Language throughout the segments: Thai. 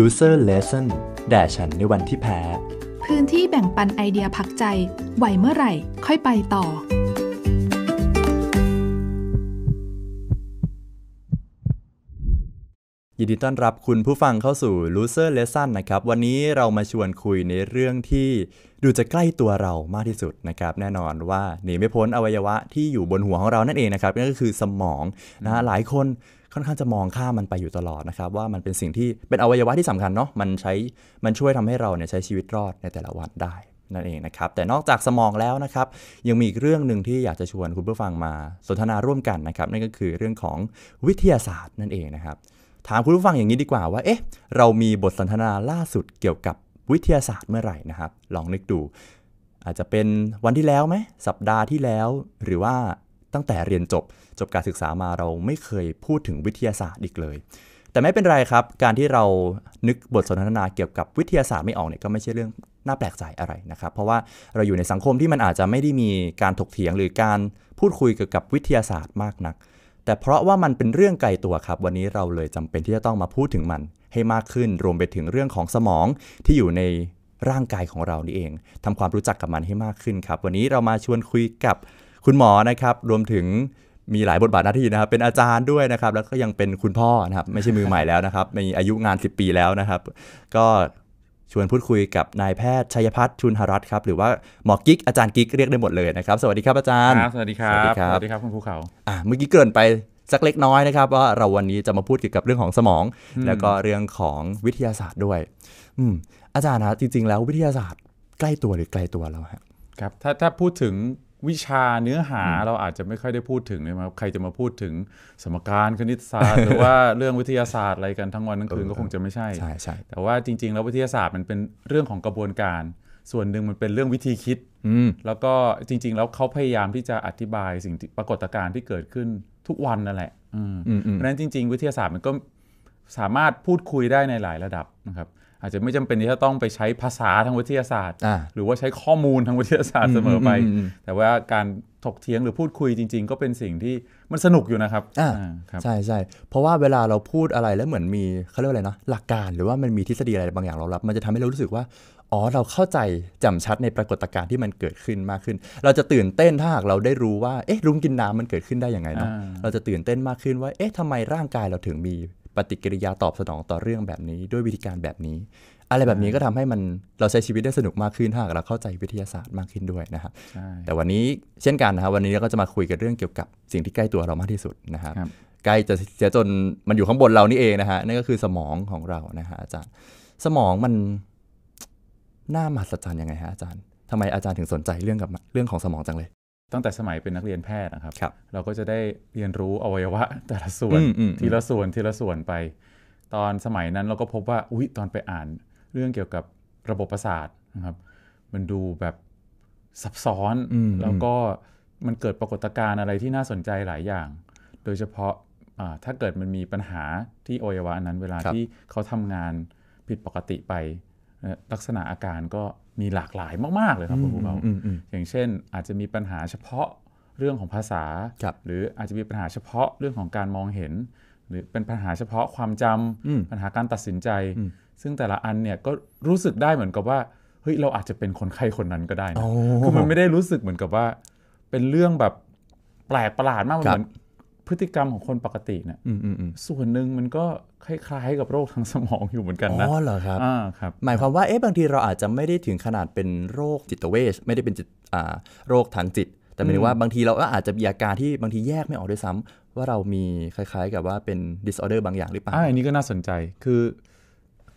Loser Lesson แด่ฉันในวันที่แพ้ พื้นที่แบ่งปันไอเดียพักใจไหวเมื่อไหร่ค่อยไปต่อ ยินดีต้อนรับคุณผู้ฟังเข้าสู่ Loser Lesson นะครับ วันนี้เรามาชวนคุยในเรื่องที่ดูจะใกล้ตัวเรามากที่สุดนะครับแน่นอนว่าหนีไม่พ้นอวัยวะที่อยู่บนหัวของเรา นั่นเองนะครับนั่นก็คือสมองนะะหลายคนค่อนข้างจะมองข้ามมันไปอยู่ตลอดนะครับว่ามันเป็นสิ่งที่เป็นอวัยวะที่สำคัญเนาะมันใช้มันช่วยทำให้เราเนี่ยใช้ชีวิตรอดในแต่ละวันได้นั่นเองนะครับแต่นอกจากสมองแล้วนะครับ ยังมีอีกเรื่องหนึ่งที่อยากจะชวนคุณผู้ฟังมา สนทนาร่วมกันนะครับนั่นก็คือเรื่องของวิทยาศาสตร์นั่นเองนะครับ ถามคุณผู้ฟังอย่างนี้ดีกว่าว่าเอ๊ะเรามีบทสนทนาล่าสุดเกี่ยวกับวิทยาศาสตร์เมื่อไหร่นะครับลองนึกดูอาจจะเป็นวันที่แล้วไหมสัปดาห์ที่แล้วหรือว่าตั้งแต่เรียนจบจบการศึกษามาเราไม่เคยพูดถึงวิทยาศาสตร์อีกเลย แต่ไม่เป็นไรครับ การที่เรานึกบทสนทนาเกี่ยวกับวิทยาศาสตร์ไม่ออกเนี่ยก็ไม่ใช่เรื่องน่าแปลกใจอะไรนะครับเพราะว่าเราอยู่ในสังคมที่มันอาจจะไม่ได้มีการถกเถียงหรือการพูดคุยเกี่ยวกับวิทยาศาสตร์มากนัก แต่เพราะว่ามันเป็นเรื่องไกลตัวครับวันนี้เราเลยจำเป็นที่จะต้องมาพูดถึงมันให้มากขึ้น รวมไปถึงเรื่องของสมองที่อยู่ในร่างกายของเรานี่เอง ทำความรู้จักกับมันให้มากขึ้นครับ วันนี้เรามาชวนคุยกับคุณหมอนะครับรวมถึงมีหลายบทบาทหน้าที่นะครับ เป็นอาจารย์ด้วยนะครับ แล้วก็ยังเป็นคุณพ่อนะครับไม่ใช่มือใหม่แล้วนะครับ มีอายุงาน 10 ปีแล้วนะครับ ก็ชวนพูดคุยกับนายแพทย์ชัยพัฒน์ชุนหรัตครับหรือว่าหมอกิ๊กอาจารย์กิ๊กเรียกได้หมดเลยนะครับสวัสดีครับอาจารย์ สวัสดีครับสวัสดีครับสวัสดีครับคุณภูเขาอ่าเมื่อกี้เกินไปสักเล็กน้อยนะครับ ว่าเราวันนี้จะมาพูดเกี่ยวกับเรื่องของสมองแล้วก็เรื่องของวิทยาศาสตร์ด้วยอืมอาจารย์นะจริงๆ แล้ววิทยาศาสตร์ใกล้ตัวหรือไกลตัวเราครับครับ ถ้าถ้าพูดถึงวิชาเนื้อหาเราอาจจะไม่ค่อยได้พูดถึงเลยครับใครจะมาพูดถึงสมการคณิตศาสตร์ หรือว่าเรื่องวิทยาศาสตร์อะไรกันทั้งวันทั้งคืนก็คงจะไม่ใช่ใช่ใช่แต่ว่าจริงๆแล้ววิทยาศาสตร์มันเป็นเรื่องของกระบวนการ ส่วนหนึ่งมันเป็นเรื่องวิธีคิดแล้วก็จริงๆแล้วเขาพยายามที่จะอธิบายสิ่งปรากฏการณ์ที่เกิดขึ้นทุกวันนั่นแหละเพราะฉะนั้นจริง ๆวิทยาศาสตร์มันก็สามารถพูดคุยได้ในหลายระดับนะครับอาจจะไม่จำเป็นที่จะต้องไปใช้ภาษาทางวิทยาศาสตร์ หรือว่าใช้ข้อมูลทางวิทยาศาสตร์เสมอไปแต่ว่าการถกเถียงหรือพูดคุยจริงๆ ก็เป็นสิ่งที่มันสนุกอยู่นะครับอ่าใช่ใช่เพราะว่าเวลาเราพูดอะไรแล้วเหมือนมีเขาเรียกอะไรนะ หลักการหรือว่ามันมีทฤษฎีอะไรบางอย่างเรารับมันจะทำให้เรารู้สึกว่าอ๋อเราเข้าใจจำชัดในปรากฏการณ์ที่มันเกิดขึ้นมากขึ้น เราจะตื่นเต้นถ้าหากเราได้รู้ว่าเอ๊ะรุ่งกินน้ำมันเกิดขึ้นได้ยังไงเนาะเราจะตื่นเต้นมากขึ้นว่าเอ๊ะทำไมร่างกายเราถึงมีปฏิกิริยาตอบสนองต่อเรื่องแบบนี้ ด้วยวิธีการแบบนี้ อะไรแบบนี้ก็ทำให้มันเราใช้ชีวิตได้สนุกมากขึ้นถ้า เราเข้าใจวิทยาศาสตร์มากขึ้นด้วยนะครับแต่วันนี้เช่นกันนะครับ วันนี้เราก็จะมาคุยกันเรื่องเกี่ยวกับสิ่งที่ใกล้ตัวเรามากที่สุดนะครับใกล้จะเสียจนมันอยู่ข้างบนเรานี่เองนะฮะนั่นก็คือสมองของเรานะฮะอาจารย์สมองมันน่ามหัศจรรย์ยังไงฮะอาจารย์ทำไมอาจารย์ถึงสนใจเรื่องกับเรื่องของสมองจังเลยตั้งแต่สมัยเป็นนักเรียนแพทย์นะครับรบเราก็จะได้เรียนรู้อวัยวะแต่ละส่วน ทีละส่วนทีละส่วนไป ตอนสมัยนั้นเราก็พบว่าอุ้ยตอนไปอ่านเรื่องเกี่ยวกับระบบประสาทนะครับ มันดูแบบซับซ้อนอแล้วก็มันเกิดปรากฏการณ์อะไรที่น่าสนใจหลายอย่าง โดยเฉพาะถ้าเกิดมันมีปัญหาที่อวัยวะนั้น เวลาที่เขาทำงานผิดปกติไปลักษณะอาการก็มีหลากหลายมากๆเลยครับคุณผู้ชมอย่างเช่น อาจจะมีปัญหาเฉพาะเรื่องของภาษา หรืออาจจะมีปัญหาเฉพาะเรื่องของการมองเห็น หรือเป็นปัญหาเฉพาะความจำ ปัญหาการตัดสินใจ ซึ่งแต่ละอันเนี่ยก็รู้สึกได้เหมือนกับว่า เฮ้ยเราอาจจะเป็นคนไข้คนนั้นก็ได้นะคือมันไม่ได้รู้สึกเหมือนกับว่า เป็นเรื่องแบบแปลกประหลาดมากเหมือนพฤติกรรมของคนปกติเนี่ยส่วนหนึ่งมันก็คล้ายๆกับโรคทางสมองอยู่เหมือนกันนะอ๋อเหรอครับอ่าครับหมายความว่าเอ๊ะบางทีเราอาจจะไม่ได้ถึงขนาดเป็นโรคจิตเวชไม่ได้เป็นจิตอ่า โรคทางจิต แต่หมายว่าบางทีเราก็อาจจะมีอาการที่บางทีแยกไม่ออกด้วยซ้ำ ว่าเรามีคล้ายๆ กับว่าเป็น disorder บางอย่างหรือเปล่าอ่าอันนี้ก็น่าสนใจคือ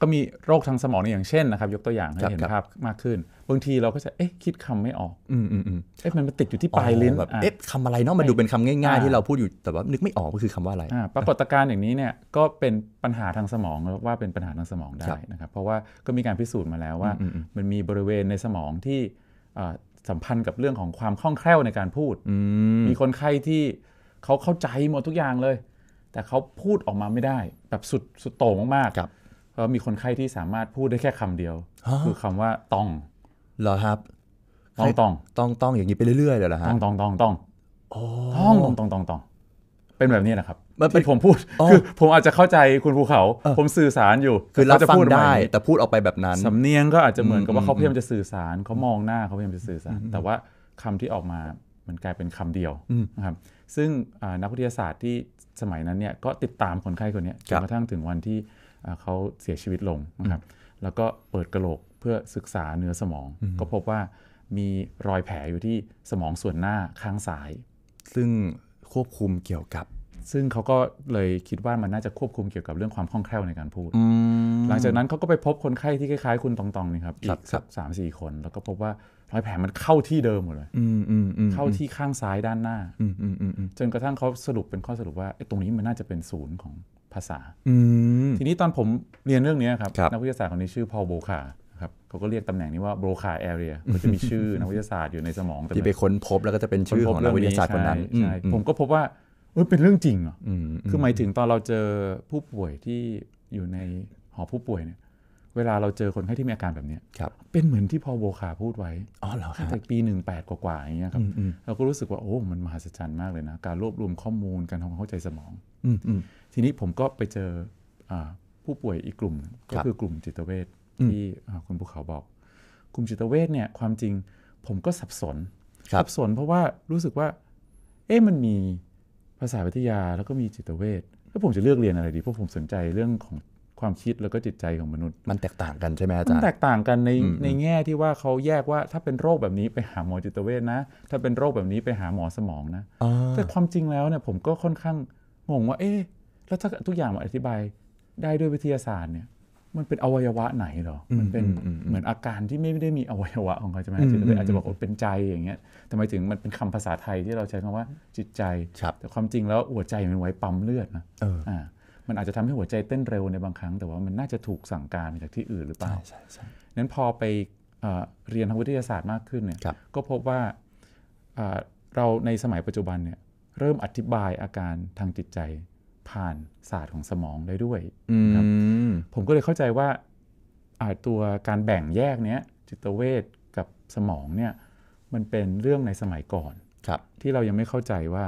ก็มีโรคทางสมองอย่างเช่นนะครับ ยกตัวอย่างให้เห็นภาพมากขึ้นบางทีเราก็จะเอ๊ะคิดคำไม่ออก อืมอืมอืมเอ๊ะมันติดอยู่ที่ปลายลิ้นแบบเอ๊ะคำอะไรเนาะมันดูเป็นคำง่ายๆที่เราพูดอยู่แต่ว่านึกไม่ออกก็คือคำว่าอะไรปรากฏการณ์อย่างนี้เนี่ยก็เป็นปัญหาทางสมองว่าเป็นปัญหาทางสมองได้นะครับ เพราะว่าก็มีการพิสูจน์มาแล้วว่า มันมีบริเวณในสมองที่สัมพันธ์กับเรื่องของความคล่องแคล่วในการพูดมีคนไข้ที่เขาเข้าใจหมดทุกอย่างเลย แต่เขาพูดออกมาไม่ได้แบบสุดสุดโต่งมากๆก็มีคนไข้ที่สามารถพูดได้แค่คำเดียว คือคำว่าต้องเหรอครับต้องต้องต้องต้อง อย่างนี้ไปเรื่อยๆเลยเหรอฮะต้องต้องต้องต้องต้องต้องต้องต้อง เป็นแบบนี้นะครับที่ผมพูดคือผมอาจจะเข้าใจคุณภูเขา ผมสื่อสารอยู่คือเราจะพูดได้ แต่พูดออกไปแบบนั้นสำเนียงก็อาจจะเหมือนกับว่าเขาพยายามจะสื่อสารเขามองหน้าเขาพยายามจะสื่อสารแต่ว่าคำที่ออกมา มันกลายเป็นคำเดียวนะครับ ซึ่งนักวิทยาศาสตร์ที่สมัยนั้นเนี่ยก็ติดตามคนไข้คนนี้จนกระทั่งถึงวันที่เขาเสียชีวิตลงนะครับ แล้วก็เปิดกระโหลกเพื่อศึกษาเนื้อสมอง ก็พบว่ามีรอยแผลอยู่ที่สมองส่วนหน้า ข้างซ้าย ซึ่งควบคุมเกี่ยวกับ ซึ่งเขาก็เลยคิดว่ามันน่าจะควบคุมเกี่ยวกับเรื่องความคล่องแคล่วในการพูดหลังจากนั้นเขาก็ไปพบคนไข้ที่คล้าย ๆ คุณตองๆนี่ครับอีกสกสามสี่คนแล้วก็พบว่ารอยแผลมันเข้าที่เดิมหมดเลยเข้าที่ข้างซ้ายด้านหน้าจนกระทั่งเขาสรุปเป็นข้อสรุปว่าตรงนี้มันน่าจะเป็นศูนย์ของภาษาทีนี้ตอนผมเรียนเรื่องนี้ครับ นักวิทยาศาสตร์คนนี้ชื่อพอลโบคาครับเขาก็เรียกตำแหน่งนี้ว่าโบคาแอเรียก็จะมีชื่อนักวิทยาศาสตร์อยู่ในสมองที่ไปค้นพบแล้วก็จะเป็นชื่อของนักวิทยาศาสตร์คนนั้นผมก็พบว่าเออเป็นเรื่องจริงอ่ะคือหมายถึงตอนเราเจอผู้ป่วยที่อยู่ในหอผู้ป่วยเนี่ยเวลาเราเจอคนไข้ที่มีอาการแบบนี้ เป็นเหมือนที่พอโบคาพูดไว้ อ๋อ เหรอแต่ปีหนึ่งแปดกว่าๆอย่างเงี้ยครับเราก็รู้สึกว่า โอ้มันมหัศจรรย์มากเลยนะ การรวบรวมข้อมูลการทำความเข้าใจสมองทีนี้ผมก็ไปเจอผู้ป่วยอีกกลุ่มก็คือกลุ่มจิตเวชที่คุณภูเขาบอก กลุ่มจิตเวชเนี่ย ความจริงผมก็สับสนสับสนเพราะว่ารู้สึกว่า เอ๊ะมันมีภาษาวิทยาแล้วก็มีจิตเวชแล้วผมจะเลือกเรียนอะไรดีเพราะผมสนใจเรื่องของความคิดแล้วก็จิตใจของมนุษย์มันแตกต่างกันใช่ไหมอาจารย์มันแตกต่างกันในในแง่ที่ว่าเขาแยกว่าถ้าเป็นโรคแบบนี้ไปหาหมอจิตเวชนะ ถ้าเป็นโรคแบบนี้ไปหาหมอสมองนะแต่ความจริงแล้วเนี่ยผมก็ค่อนข้างงงว่าเอ๊ะแล้วถ้าทุกอย่างมาอธิบายได้ด้วยวิทยาศาสตร์เนี่ย มันเป็นอวัยวะไหนหรอมันเป็นเหมือนอาการที่ไม่ได้มีอวัยวะของเขาใช่ไหมจิตเวชอาจจะบอกว่าเป็นใจอย่างเงี้ยทำไมถึงมันเป็นคำภาษาไทยที่เราใช้คำว่า จิตใจแต่ความจริงแล้วหัวใจมันไว้ปั๊มเลือดนะอ่ามันอาจจะทำให้หัวใจเต้นเร็วในบางครั้งแต่ว่ามันน่าจะถูกสั่งการมาจากที่อื่นหรือเปล่าใช่ใช่นั้นพอไปเรียนทางวิทยาศาสตร์มากขึ้นเนี่ย ก็พบว่าเราในสมัยปัจจุบันเนี่ยเริ่มอธิบายอาการทางจิตใจผ่านศาสตร์ของสมองได้ด้วยครับผมก็เลยเข้าใจว่าตัวการแบ่งแยกเนี้ยจิตเวชกับสมองเนี่ยมันเป็นเรื่องในสมัยก่อนที่เรายังไม่เข้าใจว่า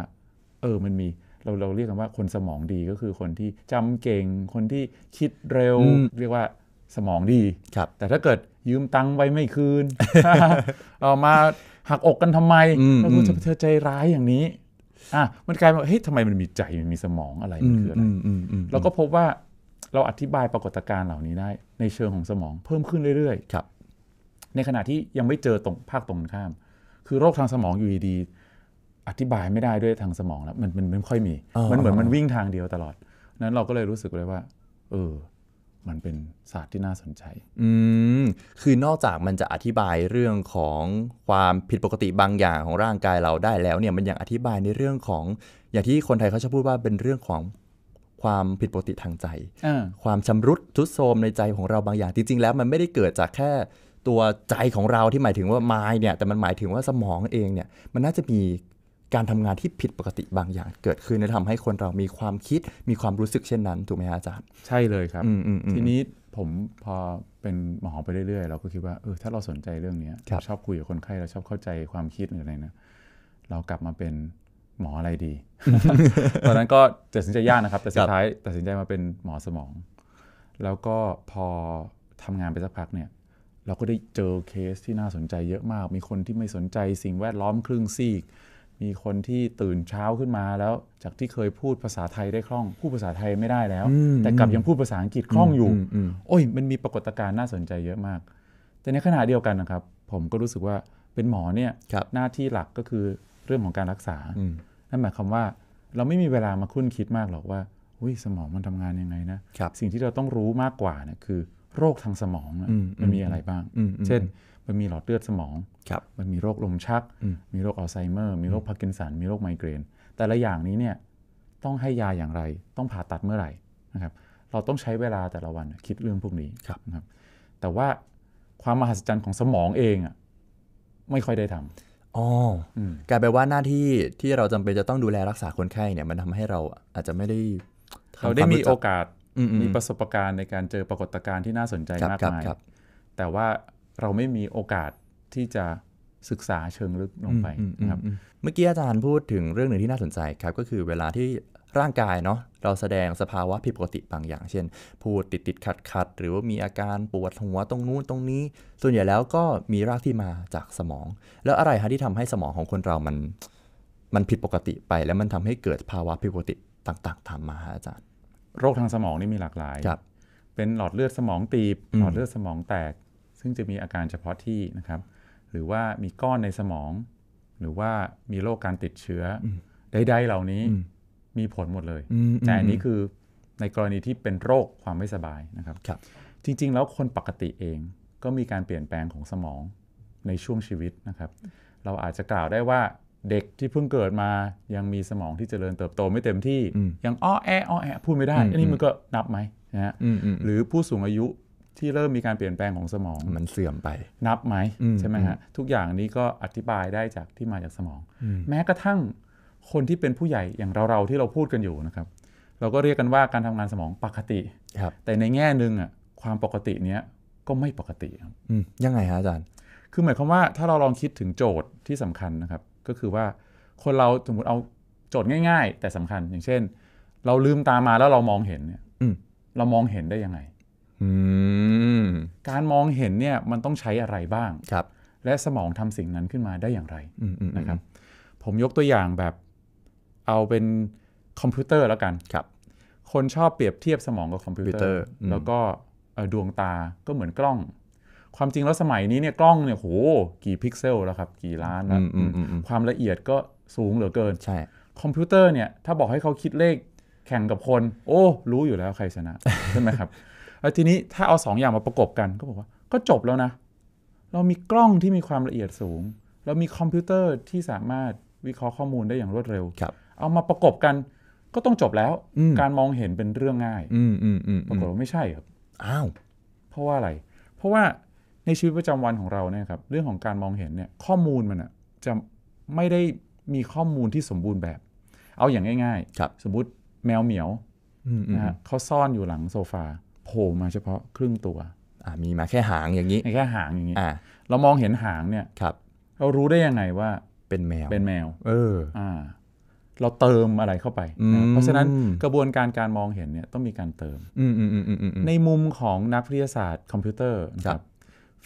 เออมันมีเราเราเรียกกันว่าคนสมองดีก็คือคนที่จำเก่ง คนที่คิดเร็ว เรียกว่าสมองดีครับ แต่ถ้าเกิดยืมตังค์ไว้ไม่คืนเอามาหักอกกันทำไมแล้วเธอใจร้ายอย่างนี้อ่ะมันกลายมาเฮ้ยทำไมมันมีใจมันมีสมองอะไรมันคืออะไรเราก็พบว่าเราอธิบายปรากฏการณ์เหล่านี้ได้ ในเชิงของสมองเพิ่มขึ้นเรื่อยๆ ครับ ในขณะที่ยังไม่เจอตรงภาคตรงข้าม คือโรคทางสมองอยู่ดีอธิบายไม่ได้ด้วยทางสมองแล้วมันมันไม่ค่อยมี มันเหมือนมันวิ่งทางเดียวตลอด นั้นเราก็เลยรู้สึกเลยว่า เออ มันเป็นศาสตร์ที่น่าสนใจ อืมคือนอกจากมันจะอธิบายเรื่องของความผิดปกติบางอย่างของร่างกายเราได้แล้ว เนี่ย มันยังอธิบายในเรื่องของ อย่างที่คนไทยเขาชอบพูดว่าเป็นเรื่องของความผิดปกติทางใจความชำรุดทุดโทรมในใจของเราบางอย่าง จริง ๆ แล้วมันไม่ได้เกิดจากแค่ตัวใจของเราที่หมายถึงว่าไม้เนี่ย แต่มันหมายถึงว่าสมองเองเนี่ย มันน่าจะมีการทำงานที่ผิดปกติบางอย่างเกิดขึ้นและทำให้คนเรามีความคิดมีความรู้สึกเช่นนั้นถูกไหมอาจารย์ ใช่เลยครับทีนี้ผมพอเป็นหมอไปเรื่อยๆเราก็คิดว่าเออ ถ้าเราสนใจเรื่องนี้ชอบคุยกับคนไข้เราชอบเข้าใจความคิดหรืออะไรนะเรากลับมาเป็นหมออะไรดี ตอนนั้นก็ตัดสินใจยากนะครับ แต่สุดท้าย ตัดสินใจมาเป็นหมอสมอง แล้วก็พอทำงานไปสักพักเนี่ย เราก็ได้เจอเคสที่น่าสนใจเยอะมาก มีคนที่ไม่สนใจสิ่งแวดล้อมครึ่งซีกมีคนที่ตื่นเช้าขึ้นมาแล้วจากที่เคยพูดภาษาไทยได้คล่อง พูดภาษาไทยไม่ได้แล้ว แต่กลับยังพูดภาษาอังกฤษคล่องอยู่ โอ้ยมันมีปรากฏการณ์น่าสนใจเยอะมาก แต่ในขณะเดียวกันนะครับ ผมก็รู้สึกว่าเป็นหมอเนี่ยหน้าที่หลักก็คือเรื่องของการรักษา นั่นหมายความว่าเราไม่มีเวลามาคุ้นคิดมากหรอกว่าอุ้ยสมองมันทำงานยังไงนะสิ่งที่เราต้องรู้มากกว่านะคือ โรคทางสมองนะมันมีอะไรบ้างเช่นมันมีหลอดเลือดสมอง มันมีโรคลมชัก มีโรคอัลไซเมอร์ มีโรคพาร์กินสัน มีโรคไมเกรน แต่ละอย่างนี้เนี่ย ต้องให้ยาอย่างไร ต้องผ่าตัดเมื่อไหร่นะครับ เราต้องใช้เวลาแต่ละวันคิดเรื่องพวกนี้นะครับ แต่ว่าความมหัศจรรย์ของสมองเองอ่ะไม่ค่อยได้ทำ อ๋อ กลายเป็นว่าหน้าที่ที่เราจำเป็นจะต้องดูแลรักษาคนไข้เนี่ยมันทำให้เราอาจจะไม่ได้ เราได้มีโอกาส มีประสบการณ์ในการเจอปรากฏการณ์ที่น่าสนใจมากมายแต่ว่าเราไม่มีโอกาสที่จะศึกษาเชิงลึกลงไปนะครับ เมื่อกี้อาจารย์พูดถึงเรื่องหนึ่งที่น่าสนใจครับก็คือเวลาที่ร่างกายเนาะเราแสดงสภาวะผิดปกติบางอย่างเช่น พูดติดติดขัดขัดหรือว่ามีอาการปวดหัวตรงนู้นตรงนี้ ส่วนใหญ่แล้วก็มีรากที่มาจากสมอง แล้วอะไรฮะที่ทำให้สมองของคนเรามันมันผิดปกติไปแล้วมันทำให้เกิดภาวะผิดปกติต่างๆตามมาอาจารย์ โรคทางสมองนี่มีหลากหลาย ครับ เป็นหลอดเลือดสมองตีบ หลอดเลือดสมองแตกซึ่งจะมีอาการเฉพาะที่นะครับ หรือว่ามีก้อนในสมอง หรือว่ามีโรคการติดเชื้อ ใดๆเหล่านี้มีผลหมดเลย แต่อันนี้คือในกรณีที่เป็นโรคความไม่สบายนะครับรบจริง ๆ แล้วคนปกติเองก็มีการเปลี่ยนแปลงของสมองในช่วงชีวิตนะครับ เราอาจจะกล่าวได้ว่าเด็กที่เพิ่งเกิดมายังมีสมองที่เจริญเติบโตไม่เต็มที่ ยังอ้อแอ้อแอพูดไม่ได้อันนี้มันก็นับไหมนะฮะหรือผู้สูงอายุที่เริ่มมีการเปลี่ยนแปลงของสมองมันเสื่อมไปนับไหมใช่ไหมฮะทุกอย่างนี้ก็อธิบายได้จากที่มาจากสมอง แม้กระทั่ง คนที่เป็นผู้ใหญ่อย่างเราเราที่เราพูดกันอยู่นะครับ เราก็เรียกกันว่าการทำงานสมองปกติครับแต่ในแง่หนึ่งอ่ะความปกติเนี้ยก็ไม่ปกติครับยังไงฮะอาจารย์ คือหมายความว่าถ้าเราลองคิดถึงโจทย์ที่สำคัญนะครับ ก็คือว่า คนเราสมมติเอาโจทย์ง่าย ๆ แต่สำคัญอย่างเช่น เราลืมตามาแล้วเรามองเห็นเนี่ยเรามองเห็นได้ยังไงการมองเห็นเนี่ยมันต้องใช้อะไรบ้างครับ และสมองทำสิ่งนั้นขึ้นมาได้อย่างไรนะครับ ผมยกตัวอย่างแบบ เอาเป็นคอมพิวเตอร์แล้วกันครับ คนชอบเปรียบเทียบสมองกับคอมพิวเตอร์ แล้วก็ดวงตาก็เหมือนกล้อง ความจริงแล้วสมัยนี้เนี่ยกล้องเนี่ยโหกี่พิกเซลแล้วครับ กี่ล้านแล้วความละเอียดก็สูงเหลือเกิน ใช่ คอมพิวเตอร์เนี่ยถ้าบอกให้เขาคิดเลขแข่งกับคน โอ้ รู้อยู่แล้วใครชนะใช่ไหมครับแล้วทีนี้ถ้าเอา2ออย่างมาประกบกันก็บอกว่า ก็จบแล้วนะเรามีกล้องที่มีความละเอียดสูง เรามีคอมพิวเตอร์ที่สามารถวิเคราะห์ข้อมูลได้อย่างรวดเร็วเอามาประกบกันก็ต้องจบแล้ว การมองเห็นเป็นเรื่องง่ายปรากฏว่าไม่ใช่ครับอ้าวเพราะว่าอะไร เพราะว่าในชีวิตประจำวันของเราเนี่ยครับเรื่องของการมองเห็นเนี่ย ข้อมูลมันอะจะไม่ได้มีข้อมูลที่สมบูรณ์แบบ เอาอย่างง่ายๆสมมติแมวเหมียวนะฮะเขาซ่อนอยู่หลังโซฟาโผล่มาเฉพาะครึ่งตัว มีมาแค่หางอย่างนี้แค่หางอย่างนี้ เรามองเห็นหางเนี่ยครับ เรารู้ได้ยังไงว่าเป็นแมว เป็นแมว เอออ่า เราเติมอะไรเข้าไปนะเพราะฉะนั้นกระบวนการการมองเห็นเนี่ยต้องมีการเติมในมุมของนักวิทยาศาสตร์ คอมพิวเตอร์ครับ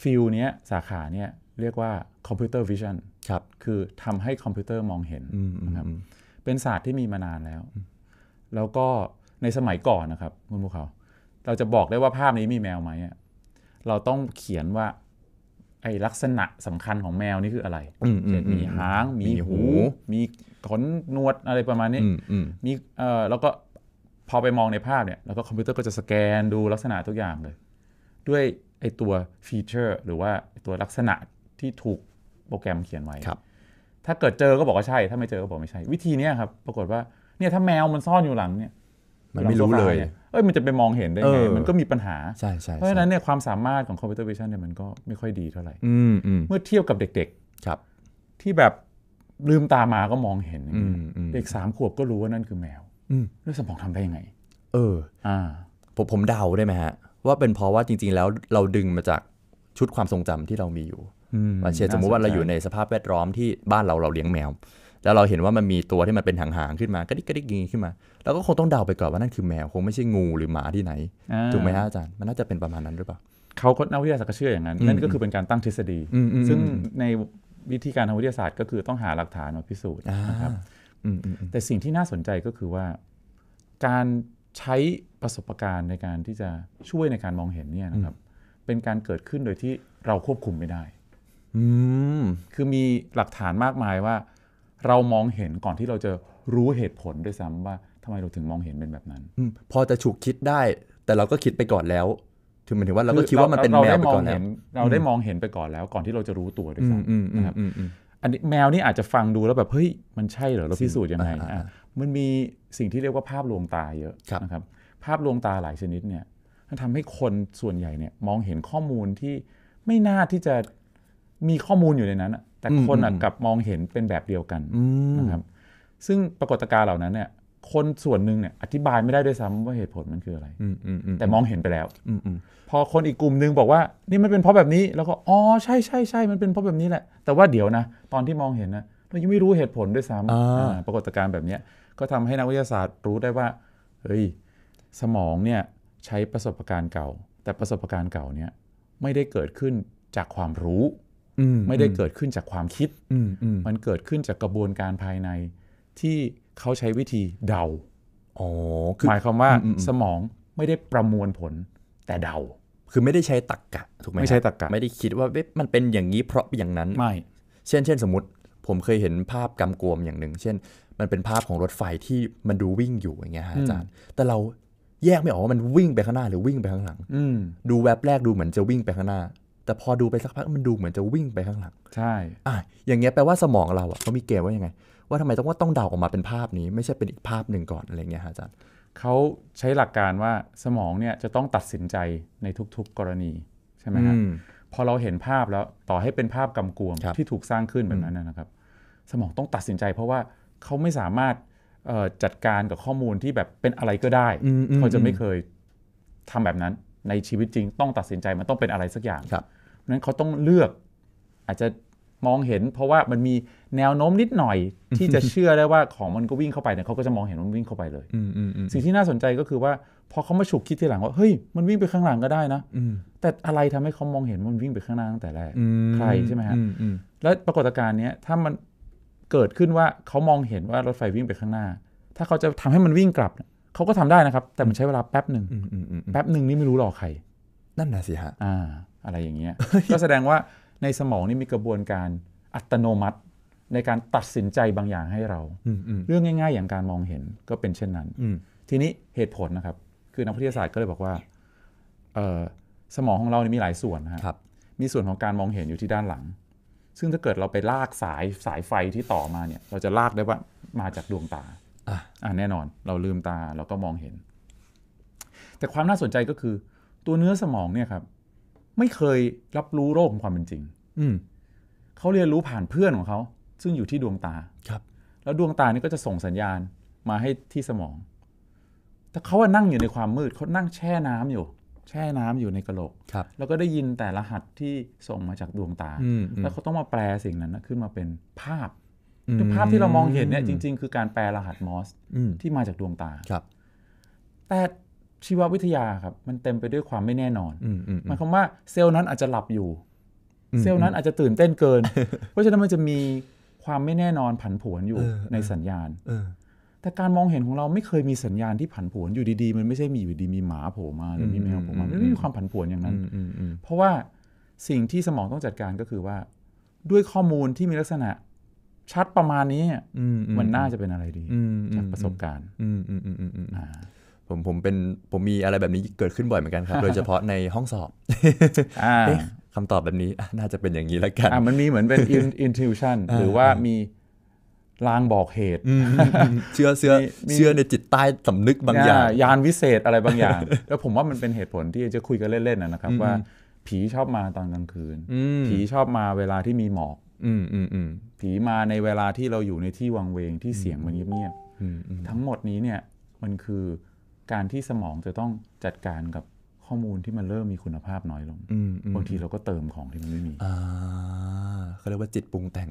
ฟิลเนี้ยสาขาเนี้ยเรียกว่าคอมพิวเตอร์วิชั่นครับ คือทำให้คอมพิวเตอร์มองเห็นนะครับเป็นศาสตร์ที่มีมานานแล้ว แล้วก็ในสมัยก่อนนะครับคุณผูเขาเราจะบอกได้ว่าภาพนี้มีแมวไหมเราต้องเขียนว่า ไอลักษณะสำคัญของแมวนี่คืออะไรเช่นมีหาง มีหู มีขนนวดอะไรประมาณนี้มีเออแล้วก็พอไปมองในภาพเนี่ยแล้วก็คอมพิวเตอร์ก็จะสแกนดูลักษณะทุกอย่างเลย ด้วยไอตัวฟีเจอร์ หรือว่าตัวลักษณะที่ถูกโปรแกรมเขียนไว้ครับ ถ้าเกิดเจอก็บอกว่าใช่ ถ้าไม่เจอก็บอกไม่ใช่ วิธีนี้ครับ ปรากฏว่าเนี่ยถ้าแมวมันซ่อนอยู่หลังเนี่ยมันไม่รู้เลย เอ้ยมันจะไปมองเห็นได้ไง มันก็มีปัญหาใช่ใช่เพราะฉะนั้นเนี่ยความสามารถของคอมพิวเตอร์วิชั่นเนี่ยมันก็ไม่ค่อยดีเท่าไหร่ เมื่อเทียบกับเด็ก ๆ ครับ ที่แบบลืมตามาก็มองเห็น เด็กสามขวบก็รู้ว่านั่นคือแมวแล้วสมองทำได้ยังไง เออ อ่าผมผมเดาได้ไหมฮะ ว่าเป็นเพราะว่าจริงๆ แล้วเราดึงมาจากชุดความทรงจำที่เรามีอยู่มาเชื่อสมมุติว่าเราอยู่ในสภาพแวดล้อมที่บ้านเราเราเลี้ยงแมวแล้วเราเห็นว่ามันมีตัวที่มันเป็นหางๆขึ้นมากระดิกกระดิกยิงขึ้นมาแล้วก็คงต้องเดาไปก่อนว่านั่นคือแมว คงไม่ใช่งูหรือหมาที่ไหน ถูกไหมฮะอาจารย์ มันน่าจะเป็นประมาณนั้นหรือเปล่าเขาก็นักวิทยาศาสตร์เชื่ออย่างนั้น นั่นก็คือเป็นการตั้งทฤษฎี ซึ่งในวิธีการทางวิทยาศาสตร์ก็คือต้องหาหลักฐานมาพิสูจน์นะครับแต่สิ่งที่น่าสนใจก็คือว่า การใช้ประสบการณ์ในการที่จะช่วยในการมองเห็นเนี่ยนะครับ เป็นการเกิดขึ้นโดยที่เราควบคุมไม่ได้คือมีหลักฐานมากมายว่า เรามองเห็นก่อนที่เราจะรู้เหตุผลด้วยซ้ำว่าทำไมเราถึงมองเห็นเป็นแบบนั้นอพอจะฉุกคิดได้ แต่เราก็คิดไปก่อนแล้วถึงหมายถึงว่าเราก็คิดว่ามันเป็นแมวไปก่อนแล้ว เราได้มองเห็นไปก่อนแล้วก่อนที่เราจะรู้ตัวด้วยซ้ำนะครับ อันนี้แมวนี่อาจจะฟังดูแล้วแบบ เฮ้ยมันใช่เหรอเราพิสูจน์ยังไงมันมีสิ่งที่เรียกว่าภาพลวงตาเยอะนะครับ ภาพลวงตาหลายชนิดเนี่ยมันทำให้คนส่วนใหญ่เนี่ยมองเห็นข้อมูลที่ไม่น่าที่จะมีข้อมูลอยู่ในนั้น แต่คนกลับมองเห็นเป็นแบบเดียวกันนะครับ ซึ่งปรากฏการณ์เหล่านั้นเนี่ยคนส่วนหนึ่งเนี่ยอธิบายไม่ได้ด้วยซ้ำว่าเหตุผลมันคืออะไรแต่มองเห็นไปแล้วพอคนอีกกลุ่มหนึ่งบอกว่า นี่มันเป็นเพราะแบบนี้ แล้วก็อ๋อใช่ใช่ใช่มันเป็นเพราะแบบนี้แหละ แต่ว่าเดี๋ยวนะ ตอนที่มองเห็นนะเรายังไม่รู้เหตุผลด้วยซ้ำปรากฏการณ์แบบนี้ก็ทำให้นักวิทยาศาสตร์ รู้ได้ว่าเฮ้ยสมองเนี่ยใช้ประสบการณ์เก่า แต่ประสบการณ์เก่าเนี่ย ไม่ได้เกิดขึ้นจากความรู้ไม่ได้เกิดขึ้นจากความคิดมันเกิดขึ้นจากกระบวนการภายในที่เขาใช้วิธีเดาอหมายความว่าสมองไม่ได้ประมวลผลแต่เดา คือไม่ได้ใช้ตรกกะถูกไหมไม่ใช่ตรกกะไม่ได้คิดว่ามันเป็นอย่างนี้เพราะอย่างนั้น ไม่ เช่นเช่นสมมติผมเคยเห็นภาพกำกวมอย่างหนึ่ง เช่นมันเป็นภาพของรถไฟที่มันดูวิ่งอยู่อย่างเงี้ยฮะอาจารย์ แต่เราแยกไม่ออกว่ามันวิ่งไปข้างหน้าหรือวิ่งไปข้างหลังดูแวบแรกดูเหมือนจะวิ่งไปข้างหน้าแต่พอดูไปสักพักมันดูเหมือนจะวิ่งไปข้างหลัง ใช่อ่ะอย่างเงี้ยแปลว่าสมองเราอ่ะเขามีเกณฑ์ว่ายังไงว่าทำไมต้องว่าต้องเดาออกมาเป็นภาพนี้ ไม่ใช่เป็นอีกภาพหนึ่งก่อนอะไรเงี้ยฮะอาจารย์เขาใช้หลักการว่าสมองเนี่ยจะต้องตัดสินใจในทุกๆกรณีใช่ไหมครับพอเราเห็นภาพแล้วต่อให้เป็นภาพกำกวมที่ถูกสร้างขึ้นแบบนั้นนะครับ สมองต้องตัดสินใจ เพราะว่าเขาไม่สามารถ จัดการกับข้อมูลที่แบบเป็นอะไรก็ได้เขาจะไม่เคยทำแบบนั้นในชีวิตจริง ต้องตัดสินใจมันต้องเป็นอะไรสักอย่างครับนั้นเขาต้องเลือก อาจจะมองเห็นเพราะว่ามันมีแนวโน้มนิดหน่อยที่จะเชื่อได้ว่าของมันก็วิ่งเข้าไปเนี่ยเขาก็จะมองเห็นมันวิ่งเข้าไปเลยสิ่งที่น่าสนใจก็คือว่าพอเขามาฉุกคิดทีหลังว่าเฮ้ยมันวิ่งไปข้างหลังก็ได้นะแต่อะไรทำให้เขามองเห็นมันวิ่งไปข้างหน้าตั้งแต่แรกใครใช่ไหมฮะแล้วปรากฏการณ์นี้ถ้ามันเกิดขึ้นว่าเขามองเห็นว่ารถไฟวิ่งไปข้างหน้า ถ้าเขาจะทำให้มันวิ่งกลับเขาก็ทำได้นะครับ แต่มันใช้เวลาแป๊บหนึ่งแป๊บหนึ่งนี่ไม่รู้รอใคร นั่นนะสิฮะอ่า อะไรอย่างเงี้ยก็แสดงว่าในสมองนี่มีกระบวนการอัตโนมัติในการตัดสินใจบางอย่างให้เรา เรื่องง่ายๆ อย่างการมองเห็นก็เป็นเช่นนั้นทีนี้เหตุผลนะครับ คือนักวิทยาศาสตร์ก็เลยบอกว่าสมองของเรานี่มีหลายส่วนนะครับ มีส่วนของการมองเห็นอยู่ที่ด้านหลัง ซึ่งถ้าเกิดเราไปลากสายสายไฟที่ต่อมาเนี่ย เราจะลากได้ว่ามาจากดวงตาอ่าแน่นอน เราลืมตาเราก็มองเห็น แต่ความน่าสนใจก็คือ ตัวเนื้อสมองเนี่ยครับไม่เคยรับรู้โลกของความเป็นจริง อืเขาเรียนรู้ผ่านเพื่อนของเขา ซึ่งอยู่ที่ดวงตาครับ แล้วดวงตานี่ก็จะส่งสัญญาณมาให้ที่สมอง แต่เขาว่านั่งอยู่ในความมืดเขานั่งแช่น้ำอยู่ แช่น้ำอยู่ในกระโหลกครับ แล้วก็ได้ยินแต่รหัสที่ส่งมาจากดวงตาแล้วเขาต้องมาแปลสิ่งนั้นขึ้นมาเป็นภาพ คือภาพที่เรามองเห็นเนี่ยจริง ๆ คือการแปลรหัสมอสที่มาจากดวงตาครับ แต่ชีววิทยาครับ มันเต็มไปด้วยความไม่แน่นอนหมายความว่าเซลล์นั้นอาจจะหลับอยู่ เซลล์นั้นอาจจะตื่นเต้นเกินเพราะฉะนั้นมันจะมีความไม่แน่นอนผันผวนอยู่ในสัญญาณแต่การมองเห็นของเราไม่เคยมีสัญญาณที่ผันผวนอยู่ดี ๆ มันไม่ใช่มีอยู่ดี มีหมาโผล่มาหรือมีแมวโผล่มาไม่มีความผันผวนอย่างนั้นเพราะว่าสิ่งที่สมองต้องจัดการก็คือว่า ด้วยข้อมูลที่มีลักษณะชัดประมาณนี้ มันน่าจะเป็นอะไรดีจากประสบการณ์ผมผมเป็นผมมีอะไรแบบนี้เกิดขึ้นบ่อยเหมือนกันครับ โดยเฉพาะในห้องสอบ คำตอบแบบนี้น่าจะเป็นอย่างนี้แล้วกันมันมีเหมือนเป็น intuition หรือว่ามีลางบอกเหตุเชื่อเชื่อเชื่อในจิตใต้สำนึกบางอย่างยานวิเศษอะไรบางอย่าง แล้วผมว่ามันเป็นเหตุผลที่จะคุยกันเล่นๆนะครับ ว่าผีชอบมาตอนกลางคืน ผีชอบมาเวลาที่มีหมอกผีมาในเวลาที่เราอยู่ในที่วังเวงที่เสียงมันเงียบๆทั้งหมดนี้เนี่ย มันคือการที่สมองจะต้องจัดการกับข้อมูลที่มันเริ่มมีคุณภาพน้อยลงบางทีเราก็เติมของที่มันไม่มีเขาเรียกว่าจิตปรุงแต่ง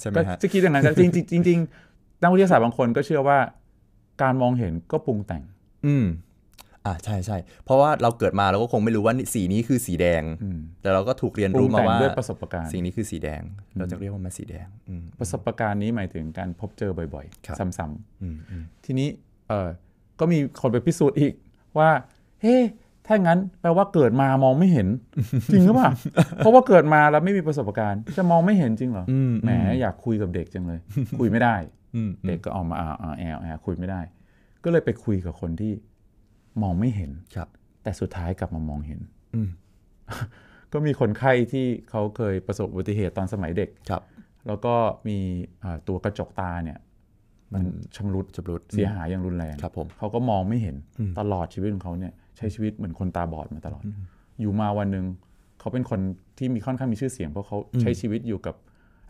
ใช่ไหมฮะจะคิดอย่างนั้นจริงจริงจริงนักวิทยาศาสตร์บางคนก็เชื่อว่าการมองเห็นก็ปรุงแต่ง อืม อ่าใช่ใช่เพราะว่าเราเกิดมาเราก็คงไม่รู้ว่าสีนี้คือสีแดงแต่เราก็ถูกเรียนรู้มาว่าด้วยประสบการณ์สิ่งนี้คือสีแดง เราจะเรียกว่ามันสีแดงประสบการณ์นี้หมายถึงการพบเจอบ่อยๆซ้ำๆทีนี้ เออก็มีคนไปพิสูจน์อีกว่า เฮ้ ถ้างั้นแปลว่าเกิดมามองไม่เห็นจริงหรือเปล่า เพราะว่าเกิดมาแล้วไม่มีประสบการณ์จะมองไม่เห็นจริงเหรอ แหมอยากคุยกับเด็กจังเลย คุยไม่ได้ เด็กก็ออกมาอ่าแอลแอลคุยไม่ได้ ก็เลยไปคุยกับคนที่มองไม่เห็น ครับ แต่สุดท้ายกลับมามองเห็นก็มีคนไข้ที่เขาเคยประสบอุบัติเหตุตอนสมัยเด็ก ครับ แล้วก็มีตัวกระจกตาเนี่ยมันชำรุดชำรุดเสียหายอย่างรุนแรงครับผมเขาก็มองไม่เห็นตลอดชีวิตของเขาเนี่ยใช้ชีวิตเหมือนคนตาบอดมาตลอด อยู่มาวันหนึ่งเขาเป็นคนที่มีค่อนข้างมีชื่อเสียงเพราะเขาใช้ชีวิตอยู่กับ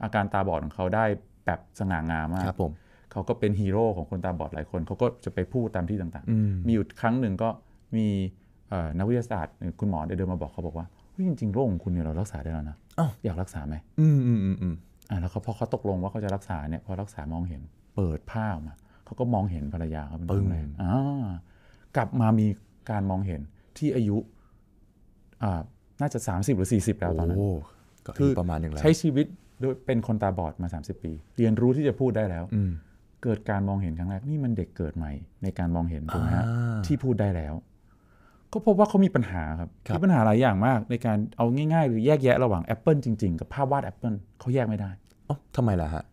อาการตาบอดของเขาได้แบบสง่างามมากครับผมเขาก็เป็นฮีโร่ของคนตาบอดหลายคน เขาก็จะไปพูดตามที่ต่างๆมีอยู่ครั้งหนึ่งก็มีนักวิทยาศาสตร์ คุณหมอเดินมาบอกเขาบอกว่าจริงๆโรคของคุณเนี่ยเรารักษาได้แล้วนะอยากรักษาไหมอืมอืมอืมอ่าแล้วเขาพอเขาตกลงว่าเขาจะรักษาเนี่ยพอรักษามองเห็นเปิดผ้ามาเขาก็มองเห็นภรรยาเขาเป็นคร้งแรกกลับมามีการมองเห็นที่อายุน่าจะ 30 หรือ 40 แล้วตอนนั้นคือประมาณนึงแล้วใช้ชีวิตโดยเป็นคนตาบอดมา 30 ปี เรียนรู้ที่จะพูดได้แล้วเกิดการมองเห็นครั้งแรก นี่มันเด็กเกิดใหม่ ในการมองเห็นถูกไหมฮะที่พูดได้แล้ว ก็พบว่าเขามีปัญหาครับมีปัญหาหลายอย่างมากในการเอาง่ายๆหรือแยกแยะระหว่างแอปเปิลจริง ๆกับภาพวาดแอปเปิลเขาแยกไม่ได้อ๋อทำไมล่ะฮะ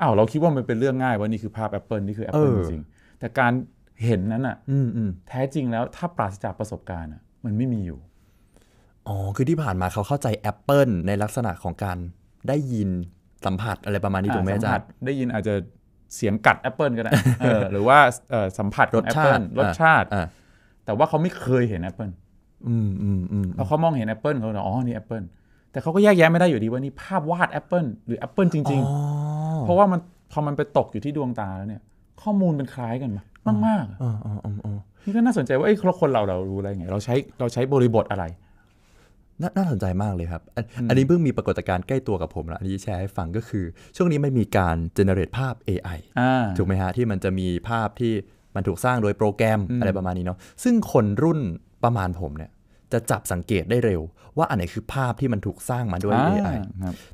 อ้าวเราคิดว่ามันเป็นเรื่องง่ายว่านี่คือภาพ Apple นี่คือ Apple จริง แต่การเห็นนั้นอ่ะแท้จริงแล้ว ถ้าปราศจากประสบการณ์อ่ะมันไม่มีอยู่ อ๋อ คือที่ผ่านมาเขาเข้าใจ Apple ในลักษณะของการได้ยินสัมผัสอะไรประมาณนี้ถูกไหมอาจารย์ได้ยินอาจจะเสียงกัด Apple ก็ได้หรือว่าสัมผัสรสชาติรสชาติ แต่ว่าเขาไม่เคยเห็น Apple อืมอืมอืมพอเขามองเห็น Apple เขาบอกอ๋อนี่ Apple แต่เขาก็แยกแยะไม่ได้อยู่ดีว่านี่ภาพวาด Apple หรือ Apple จริง ๆเพราะว่ามัน พอมันไปตกอยู่ที่ดวงตาแล้วเนี่ย ข้อมูลเป็นคล้ายกันมา มากมากนี่ก็น่าสนใจว่าไอ้คนเราเรารู้อะไรไง เราใช้เราใช้บริบทอะไรนน่าสนใจมากเลยครับออันนี้เพิ่งมีปรากฏการณ์ใกล้ตัวกับผมแล้วอันนี้แชร์ให้ฟังก็คือ ช่วงนี้มันมีการเจเนเรตภาพ AI ถูกไหมฮะ ที่มันจะมีภาพที่มันถูกสร้างโดยโปรแกรมอะไรประมาณนี้เนาะซึ่งคนรุ่นประมาณผมเนี่ย จะจับสังเกตได้เร็ว ว่าอันไหนคือภาพที่มันถูกสร้างมาด้วย AI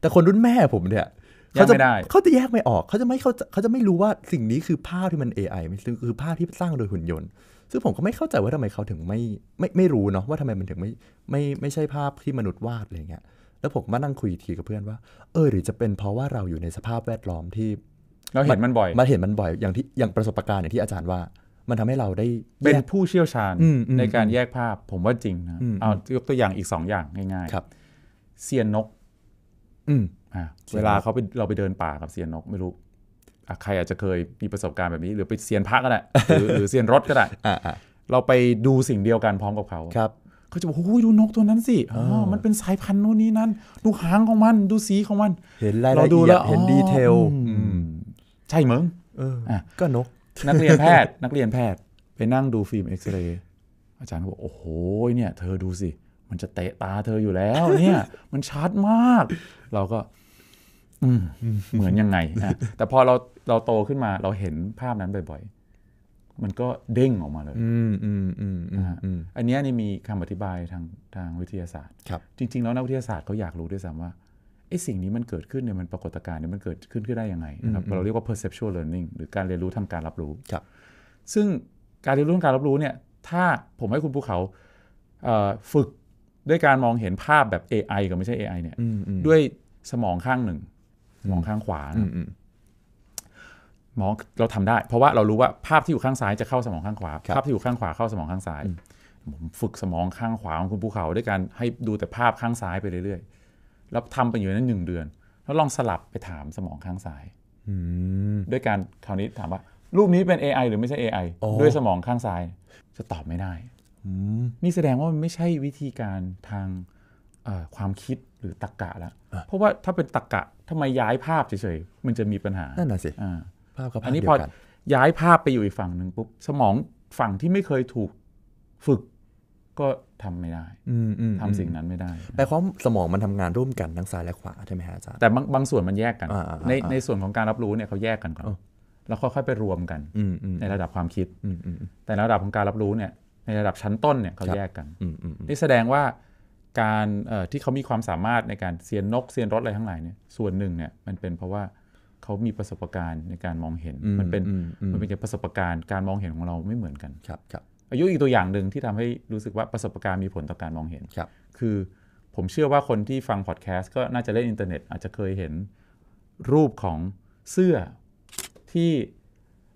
แต่คนรุ่นแม่ผมเนี่ยเขาจะเขาจะแยกไม่ออก เขาจะไม่เขาจะเขาจะไม่รู้ว่าสิ่งนี้คือภาพที่มัน AI ม่งคือภาพที่สร้างโดยหุ่นยนต์ ซึ่งผมก็ไม่เข้าใจว่าทำไมเขาถึงไม่ ไม่ไม่รู้เนาะว่าทำไมมันถึงไม่ไม่ไม่ใช่ภาพที่มนุษย์วาดอะไรเงี้ย แล้วผมมานั่งคุยทีกับเพื่อนว่า เออหรือจะเป็นเพราะว่าเราอยู่ในสภาพแวดล้อมที่ เราเห็นมันบ่อย มาเห็นมันบ่อย อย่างที่อย่างประสบการณ์อย่างที่อาจารย์ว่า มันทำให้เราได้เป็นผู้เชี่ยวชาญในการแยกภาพผมว่าจริงนะ เอายกตัวอย่างอีกสองอย่างง่ายๆครับเซียนนก อืมเวลาเขาไปเราไปเดินป่ากับเซียนนกไม่รู้ใครอาจจะเคยมีประสบการณ์แบบนี้ หรือไปเซียนพักก็ได้หรือเซียนรถก็ได้เราไปดูสิ่งเดียวกันพร้อมกับเขาครับขาจะบอกโอ้ยดูนกตัวนั้นสิอ๋อมันเป็นสายพันธุ์โน่นนี้นั่นดูหางของมันดูสีของมัน เห็นรายละเอียดเห็นดีเทลใช่เมืองก็นกนักเรียนแพทย์ นักเรียนแพทย์ ไปนั่งดูฟิล์มเอ็กซเรย์อาจารย์บอกโอ้โหเนี่ยเธอดูสิ มันจะเตะตาเธออยู่แล้ว เนี่ย มันชัดมาก เราก็เหมือนยังไงนะแต่พอเราเราโตขึ้นมาเราเห็นภาพนั้นบ่อยๆ มันก็เด้งออกมาเลยอันนี้นี่มีคำอธิบายทางทางวิทยาศาสตร์ ครับ จริงๆแล้วนักวิทยาศาสตร์เขาอยากรู้ด้วยซ้ำว่าไอ้สิ่งนี้มันเกิดขึ้นเนี่ยมันปรากฏการณ์เนี่ยมันเกิดขึ้นขึ้นได้ยังไงนะครับเราเรียกว่า perceptual learning หรือการเรียนรู้ทางการรับรู้ครับ ซึ่งการเรียนรู้ทางการรับรู้เนี่ย ถ้าผมให้คุณภูเขาฝึกด้วยการมองเห็นภาพแบบ AI กับไม่ใช่ AI เนี่ยด้วยสมองข้างหนึ่งมองข้างขวานะมองเราทำได้ เพราะว่าเรารู้ว่าภาพที่อยู่ข้างซ้ายจะเข้าสมองข้างขวา ภาพที่อยู่ข้างขวาเข้าสมองข้างซ้ายผมฝึกสมองข้างขวาของคุณภูเขาด้วยการให้ดูแต่ภาพข้างซ้ายไปเรื่อยๆแล้วทำไปอยู่นั้นหนึ่งเดือน แล้วลองสลับไปถามสมองข้างซ้ายด้วยการคราวนี้ถามว่า รูปนี้เป็น AI หรือไม่ใช่ AI ด้วยสมองข้างซ้าย จะตอบไม่ได้นี่แสดงว่ามันไม่ใช่วิธีการทางความคิดหรือตรกกะแล้วเพราะว่าถ้าเป็นตรกกะทำไมย้ายภาพเฉยๆ มันจะมีปัญหา นั่นน่ะสิภาพกับภาพเดียวกันอันนี้พอย้ายภาพไปอยู่อีกฝั่งหนึ่งปุ๊บสมองฝั่งที่ไม่เคยถูกฝึกก็ทำไม่ได้ อืทำสิ่งนั้นไม่ได้แปลว่าสมองมันทำงานร่วมกันทั้งซ้ายและขวาใช่ไหมฮะอาจารย์ แต่บางบางส่วนมันแยกกัน ในในส่วนของการรับรู้เนี่ยเขาแยกกันก่อนแล้วค่อยๆไปรวมกัน ในระดับความคิดแต่ระดับของการรับรู้เนี่ย ในระดับชั้นต้นเนี่ยเขาแยกกันนี่แสดงว่าการที่เขามีความสามารถในการเซียนนกเซียนรถอะไรทั้งหลายเนี่ยส่วนหนึ่งเนี่ยมันเป็นเพราะว่าเขามีประสบการณ์ในการมองเห็นมันเป็น มันเป็นประสบการณ์การมองเห็นของเราไม่เหมือนกันครับครับอายุอีกตัวอย่างหนึ่งที่ทำให้รู้สึกว่าประสบการณ์มีผลต่อการมองเห็นครับคือผมเชื่อว่าคนที่ฟังพอดแคสต์ก็น่าจะเล่นอินเทอร์เน็ตอาจจะเคยเห็นรูปของเสื้อที่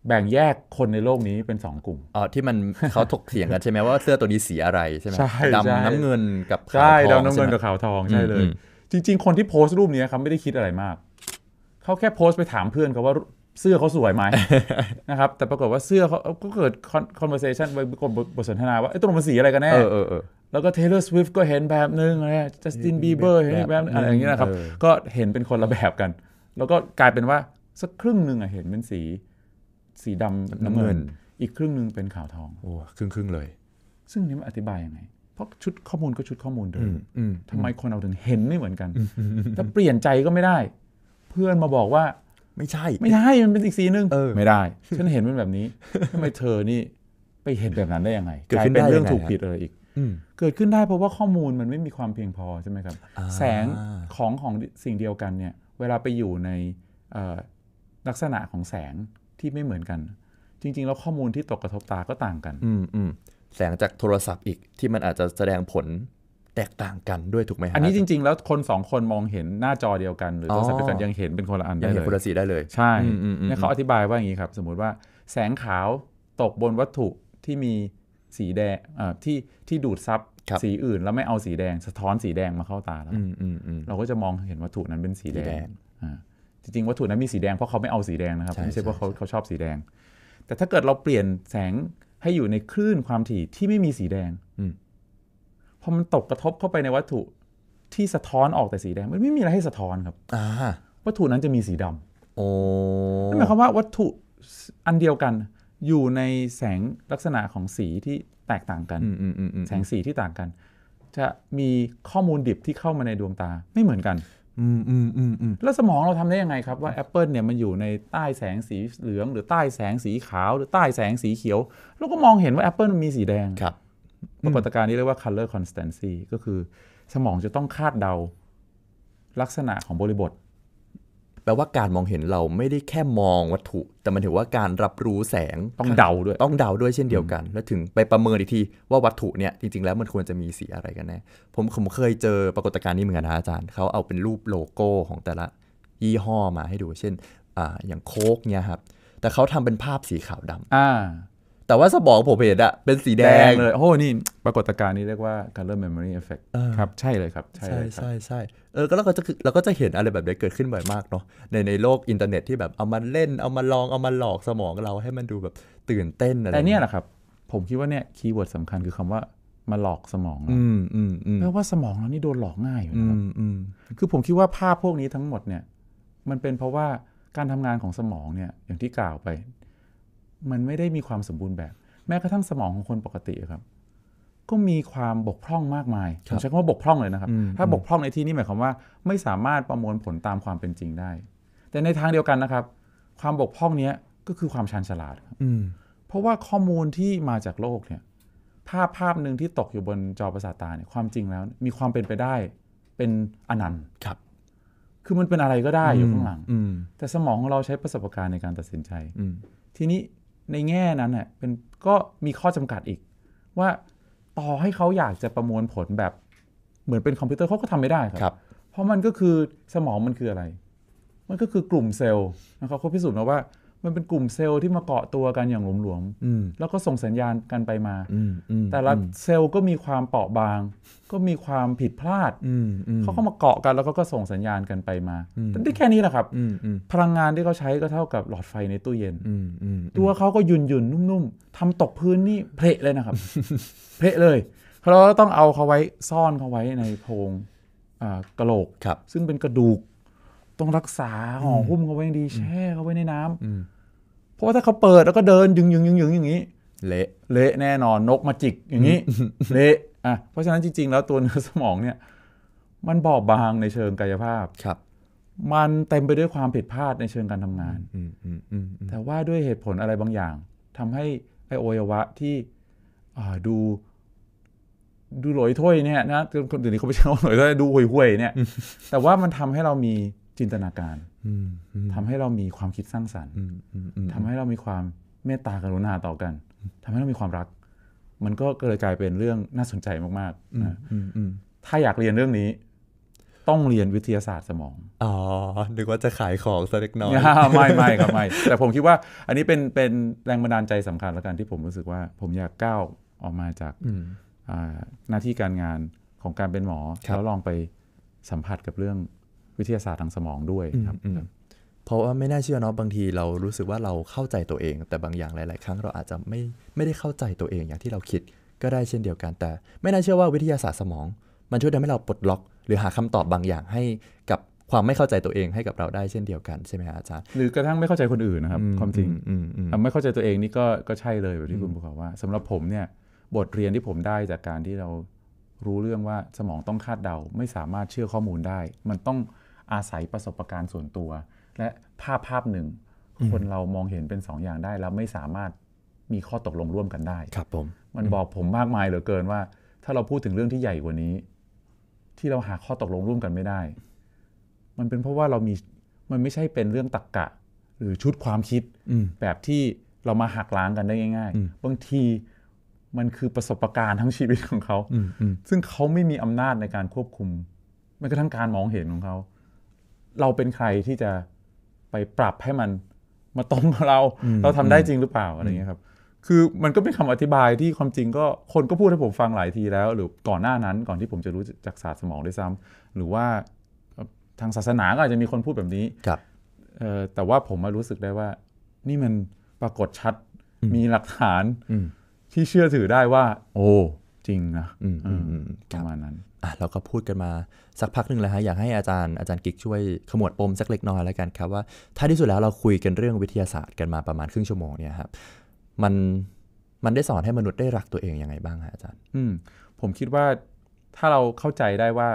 แบ่งแยกคนในโลกนี้เป็น 2 กลุ่มอ๋อที่มันเขาถกเถียงกันใช่ไหมว่าเสื้อตัวนี้สีอะไร ใช่ไหมดำน้ำเงินกับขาวทองใช่ดำน้ำเงินกับขาวทองใช่เลย จริง ๆ คนที่โพสต์รูปนี้ครับไม่ได้คิดอะไรมากเขาแค่โพสต์ไปถามเพื่อนเขาว่าเสื้อเขาสวยไหมนะครับแต่ปรากฏว่าเสื้อเขาก็เกิดคอนอร์เซชันไป o n บทสนทนาว่าไอ้ตรงมันสีอะไรกันแน่แล้วก็เลอร์สวิฟต์ก็เห็นแบบนึงอะไรัสตินบีเบอร์เห็นแบบอะไรอย่างเงี้ยนะครับก็เห็นเป็นคนละแบบกัน แล้วก็กลายเป็นว่าสักครึ่งหนึ่งอะเห็นเป็นสีสีดำน้ำเงิน อีกครึ่งหนึ่งเป็นขาวทองโอ้ครึ่งครึ่งเลย ซึ่งนี่มันอธิบายยังไงเพราะชุดข้อมูลก็ชุดข้อมูลเดิมทำไมคนเราถึงเห็นไม่เหมือนกันจะเปลี่ยนใจก็ไม่ได้ เพื่อนมาบอกว่าไม่ใช่ ไม่ใช่มันเป็นอีกสีนึงไม่ได้ฉันเห็นมันแบบนี้ทำไมเธอนี่ไปเห็นแบบนั้นได้ยังไงเกิดขึ้นเป็นเรื่องถูกผิดอะไรอีกเกิดขึ้นได้เพราะว่าข้อมูลมันไม่มีความเพียงพอใช่ไหมครับ แสงของของสิ่งเดียวกันเนี่ย เวลาไปอยู่ในลักษณะของแสงที่ไม่เหมือนกัน จริง ๆ แล้วข้อมูลที่ตกกระทบตาก็ต่างกัน อืมอมแสงจากโทรศัพท์อีกที่มันอาจจะแสดงผลแตกต่างกันด้วยถูกไหมฮะอันนี้จริง ๆ แล้วคนสองคนมองเห็นหน้าจอเดียวกันหรือโทรศัพท์เดียวกันยังเห็นเป็นคนละอันได้เลยยังเห็นคนละสีได้เลยใช่เนี่ยเขาอธิบายว่าอย่างนี้ครับ สมมุติว่าแสงขาวตกบนวัตถุที่มีสีแดงที่ที่ดูดซับสีอื่นแล้วไม่เอาสีแดง สะท้อนสีแดงมาเข้าตาแล้วเราก็จะมองเห็นวัตถุนั้นเป็นสีแดงจริงๆวัตถุนั้นมีสีแดงเพราะเขาไม่เอาสีแดงนะครับไม่ใช่เพราะเขาเขาชอบสีแดง แต่ถ้าเกิดเราเปลี่ยนแสงให้อยู่ในคลื่นความถี่ที่ไม่มีสีแดงพอมันตกกระทบเข้าไปในวัตถุที่สะท้อนออกแต่สีแดง มันไม่มีอะไรให้สะท้อนครับวัตถุนั้นจะมีสีดำโอ้นั่นหมายความว่าวัตถุอันเดียวกัน อยู่ในแสงลักษณะของสีที่แตกต่างกันแสงสีที่ต่างกัน จะมีข้อมูลดิบที่เข้ามาในดวงตา ไม่เหมือนกันอืมอืมอืมแล้วสมองเราทำได้ยังไงครับ ว่าแอปเปิลเนี่ยมันอยู่ในใต้แสงสีเหลือง หรือใต้แสงสีขาว หรือใต้แสงสีเขียว แล้วก็มองเห็นว่าแอปเปิลมันมีสีแดงครับปรากฏการณ์นี้เรียกว่า color constancy ก็คือสมองจะต้องคาดเดาลักษณะของบริบทแปลว่าการมองเห็นเราไม่ได้แค่มองวัตถุ แต่มันถือว่าการรับรู้แสงต้องเดาด้วยต้องเดาด้วยเช่นเดียวกัน แล้วถึงไปประเมินอีกทีว่าวัตถุเนี่ยจริงๆ แล้วมันควรจะมีสีอะไรกันแน่ผมผมเคยเจอปรากฏการณ์นี้เหมือนกันนะอาจารย์เขาเอาเป็นรูปโลโก้ของแต่ละยี่ห้อมาให้ดู เช่นออย่างโค้กเนี่ยครับ แต่เขาทำเป็นภาพสีขาวดำแต่ว่าสมองผมเห็นอะเป็นสีแดแดงเลยโอ้โหนี่ปรากฏการณ์นี้เรียกว่า color memory effect ครับ ใช่เลยครับใช่ใช่เลยครับใช่ใช่เออก็เราก็จะเราก็จะเห็นอะไรแบบนี้เกิดขึ้นบ่อยมากเนาะในในโลกอินเทอร์เน็ตที่แบบเอามาเล่นเอามาลองเอามาหลอกสมองเราให้มันดูแบบตื่นเต้นอะไรแต่เนี่ยแหละครับ ผมคิดว่าเนี่ยคีย์เวิร์ดสำคัญคือคำว่ามาหลอกสมองเราอแปลว่าสมองเรานี่โดนหลอกง่ายอยู่นะครับคือผมคิดว่าภาพพวกนี้ทั้งหมดเนี่ย มันเป็นเพราะว่าการทำงานของสมองเนี่ยอย่างที่กล่าวไปมันไม่ได้มีความสมบูรณ์แบบแม้กระทั่งสมองของคนปกติครับ ก็มีความบกพร่องมากมายผมใช้คำว่าบกพร่องเลยนะครับ ถ้าบกพร่องในที่นี้หมายความว่าไม่สามารถประมวลผลตามความเป็นจริงได้ แต่ในทางเดียวกันนะครับ ความบกพร่องนี้ก็คือความชันฉลาด อืเพราะว่าข้อมูลที่มาจากโลกเนี่ยภาพภาพหนึ่งที่ตกอยู่บนจอประสาทตาเนี่ยความจริงแล้ว มีความเป็นไปได้ เป็นอนันต์ครับ คือมันเป็นอะไรก็ได้อยู่ข้างหลังแต่สมองของเราใช้ประสบการณ์ในการตัดสินใจทีนี้ในแง่นั้นน่ะเป็นก็มีข้อจำกัดอีก ว่าต่อให้เขาอยากจะประมวลผลแบบ เหมือนเป็นคอมพิวเตอร์เขาก็ทำไม่ได้ครับ เพราะมันก็คือสมองมันคืออะไร มันก็คือกลุ่มเซลล์นะครับเขาพิสูจน์มาว่ามันเป็นกลุ่มเซลล์ที่มาเกาะตัวกันอย่างหลวมๆ แล้วก็ส่งสัญญาณกันไปมา แต่ละเซลล์ก็มีความเปราะบาง ก็มีความผิดพลาด เขาก็มาเกาะกันแล้วก็ส่งสัญญาณกันไปมาได้แค่นี้แหละครับพลังงานที่เขาใช้ก็เท่ากับหลอดไฟในตู้เย็นตัวเขาก็ยุนยุนนุ่มๆ ทำตกพื้นนี่เพละเลยนะครับ เพละเลยเราต้องเอาเขาไว้ซ่อนเขาไว้ในโพรงกระโหลกซึ่งเป็นกระดูก ต้องรักษาห่อหุ้มเขาไว้ดี แช่เขาไว้ในน้ำเพราะว่าถ้าเขาเปิดแล้วก็เดินยึงยึงยึงยึงอย่างนี้เละ เละแน่นอนนกมาจิกอย่างนี้เละอ่ะเพราะฉะนั้นจริงๆแล้วตัวเนื้อสมองเนี่ย มันบอบบางในเชิงกายภาพครับ มันเต็มไปด้วยความผิดพลาดในเชิงการทำงานแต่ว่าด้วยเหตุผลอะไรบางอย่าง ทำให้ไอโอยวะที่ดูดูหลอยถ้วยเนี่ยนะคนอื่นนี้เขาไม่ใช่หลอยถ้วยดูห่วยๆเนี่ย แต่ว่ามันทำให้เรามีจินตนาการทำให้เรามีความคิดสร้างสรรค์ทำให้เรามีความเมตตากรุณาต่อกัน ทำให้เรามีความรัก มันก็เลยกลายเป็นเรื่องน่าสนใจมากๆนะถ้าอยากเรียนเรื่องนี้ ต้องเรียนวิทยาศาสตร์สมอง อ๋อ นึกว่าจะขายของสักเล็กน้อย ไม่ไม่ครับไม่ แต่ผมคิดว่าอันนี้เป็นเป็นแรงบันดาลใจสำคัญแล้วกันที่ผมรู้สึกว่า ผมอยากก้าวออกมาจากหน้าที่การงานของการเป็นหมอแล้วลองไปสัมผัสกับเรื่องวิทยาศาสตร์ทางสมองด้วยครับ เพราะว่าไม่น่าเชื่อเนาะบางที เรารู้สึกว่าเราเข้าใจตัวเอง แต่บางอย่างหลาย ๆ ครั้งเราอาจจะไม่ไม่ได้เข้าใจตัวเองอย่างที่เราคิดก็ได้เช่นเดียวกัน แต่ไม่น่าเชื่อว่าวิทยาศาสตร์สมอง มันช่วยทำให้เราปลดล็อก หรือหาคำตอบบางอย่างให้กับความไม่เข้าใจตัวเองให้กับเราได้เช่นเดียวกันใช่ไหมอาจารย์หรือกระทั่งไม่เข้าใจคนอื่นนะครับความจริงไม่เข้าใจตัวเองนี่ก็ก็ใช่เลยแบบที่คุณบอกว่า สำหรับผมเนี่ยบทเรียนที่ผมได้จากการที่เรารู้เรื่องว่าสมองต้องคาดเดาไม่สามารถเชื่อข้อมูลได้ มันต้องอาศัยประสบการณ์ส่วนตัว และภาพภาพหนึ่ง คนเรามองเห็นเป็นสองอย่างได้แล้วไม่สามารถมีข้อตกลงร่วมกันได้ ครับผมมันบอกผมมากมายเหลือเกินว่า ถ้าเราพูดถึงเรื่องที่ใหญ่กว่านี้ ที่เราหาข้อตกลงร่วมกันไม่ได้ มันเป็นเพราะว่าเรามีมันไม่ใช่เป็นเรื่องตรกกะหรือชุดความคิด แบบที่เรามาหักล้างกันได้ง่ายๆบางทีมันคือประสบการณ์ทั้งชีวิตของเขาซึ่งเขาไม่มีอำนาจในการควบคุมแม้กระทั่งการมองเห็นของเขาเราเป็นใครที่จะไปปรับให้มันมาตรงเรา เราทำได้จริงหรือเปล่าอะไรเงี้ยครับ คือมันก็เป็นคำอธิบายที่ความจริงก็คนก็พูดให้ผมฟังหลายทีแล้ว หรือก่อนหน้านั้นก่อนที่ผมจะรู้จักศาสตร์สมองด้วยซ้ำ หรือว่าทางศาสนาก็อาจจะมีคนพูดแบบนี้ครับแต่ว่าผมมารู้สึกได้ว่านี่มันปรากฏชัดมีหลักฐานที่เชื่อถือได้ว่า โอจริงนะประมาณนั้นอ่ะเราก็พูดกันมาสักพักหนึ่งแล้วฮะอยากให้อาจารย์อาจารย์กิกช่วยขมวดปมสักเล็กน้อยแล้วกันครับว่าท้ายที่สุดแล้วเราคุยกันเรื่องวิทยาศาสตร์กันมาประมาณครึ่งชั่วโมงเนี่ยครับมันมันได้สอนให้มนุษย์ได้รักตัวเองยังไงบ้างฮะอาจารย์ อืมผมคิดว่าถ้าเราเข้าใจได้ว่า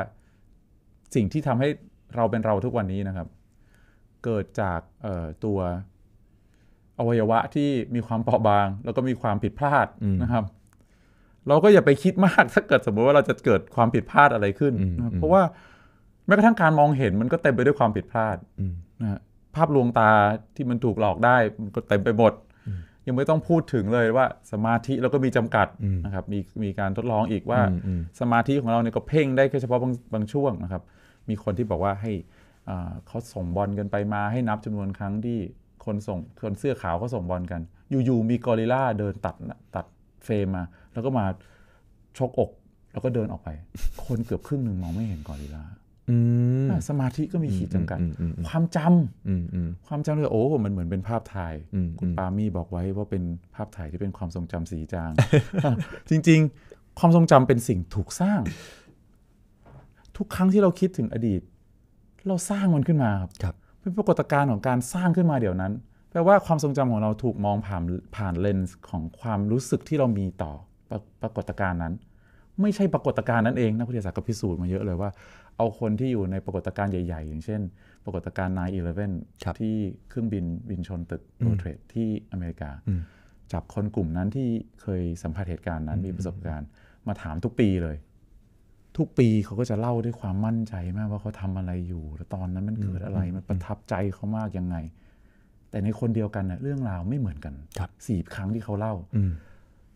สิ่งที่ทำให้เราเป็นเราทุกวันนี้นะครับ เกิดจากตัวอวัยวะที่มีความเปราะบางแล้วก็มีความผิดพลาดนะครับเราก็อย่าไปคิดมากถ้าเกิดสมมติว่าเราจะเกิดความผิดพลาดอะไรขึ้น เพราะว่าแม้กระทั่งการมองเห็น มันก็เต็มไปด้วยความผิดพลาดนะภาพลวงตาที่มันถูกหลอกได้มันก็เต็มไปหมด ยังไม่ต้องพูดถึงเลยว่าสมาธิเราก็มีจำกัดนะครับมีมีการทดลองอีกว่าสมาธิของเราเนี่ยก็เพ่งได้แค่เฉพาะบางบางช่วงนะครับ มีคนที่บอกว่าให้เขาส่งบอลกันไปมา ให้นับจำนวนครั้งที่คนส่งคนเสื้อขาวเขาส่งบอลกัน อยู่ๆมีกอริล่าเดินตัดตัดเฟรมมาแล้วก็มาชกอก แล้วก็เดินออกไป คนเกือบครึ่งหนึ่งมองไม่เห็นกอริลลาสมาธิก็มีขีดจำกัดความจำความจำเลยโอ้มันเหมือนเป็นภาพถ่ายคุณปามี่บอกไว้ว่าเป็นภาพถ่ายที่เป็นความทรงจำสีจาง จริง ๆ ความทรงจำเป็นสิ่งถูกสร้าง ทุกครั้งที่เราคิดถึงอดีต เราสร้างมันขึ้นมาครับเป็นปรากฏการณ์ของการสร้างขึ้นมาเดี๋ยวนั้นแปลว่าความทรงจำของเราถูกมองผ่านผ่านเลนส์ของความรู้สึกที่เรามีต่อปรากฏการณ์นั้น ไม่ใช่ปรากฏการณ์นั้นเองนักวิทยาศาสตร์ก็พิสูจน์มาเยอะเลยว่าเอาคนที่อยู่ในปรากฏการณ์ใหญ่ ๆ อย่างเช่น ปรากฏการณ์9-11ที่เครื่องบินบินชนตึกโรเทรดที่อเมริกา จับคนกลุ่มนั้นที่เคยสัมผัสเหตุการณ์นั้นมีประสบการณ์ มาถามทุกปีเลย ทุกปีเขาก็จะเล่าด้วยความมั่นใจมากว่าเขาทำอะไรอยู่ แล้วตอนนั้นมันเกิดอะไร มันประทับใจเขามากยังไง แต่ในคนเดียวกันเนะเรื่องราวไม่เหมือนกันสี่ครั้งที่เขาเล่า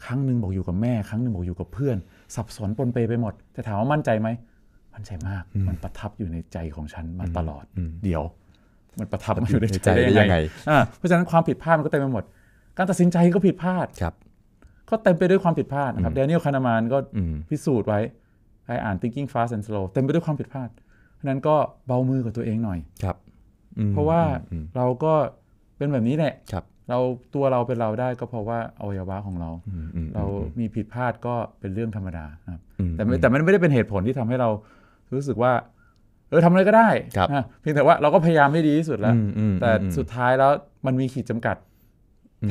ครั้งหนึ่งบอกอยู่กับแม่ ครั้งหนึ่งบอกอยู่กับเพื่อน สับสนปนเปไปหมดจะถามว่ามั่นใจไหมมั่นใจมากมันประทับอยู่ในใจของฉันมาตลอดเดี๋ยว มันประทับอยู่ในใจได้ยังไงเพราะฉะนั้นความผิดพลาดมันก็เต็มไปหมด การตัดสินใจก็ผิดพลาดครับ ก็เต็มไปด้วยความผิดพลาดนะครับเดนิเอลคานามานก็พิสูจน์ไว้ใครอ่าน thinking fast and slow เต็มไปด้วยความผิดพลาดเพราะนั้นก็เบามือกับตัวเองหน่อยครับเพราะว่าเราก็เป็นแบบนี้แหละเราตัวเราเป็นเราได้ก็เพราะว่าอวัยวะของเรา เรามีผิดพลาดก็เป็นเรื่องธรรมดาครับแต่แต่มันไม่ได้เป็นเหตุผลที่ทำให้เรา รู้สึกว่า เออทำอะไรก็ได้เพียงแต่ว่าเราก็พยายามให้ดีที่สุดแล้วแต่สุดท้ายแล้วมันมีขีดจำกัด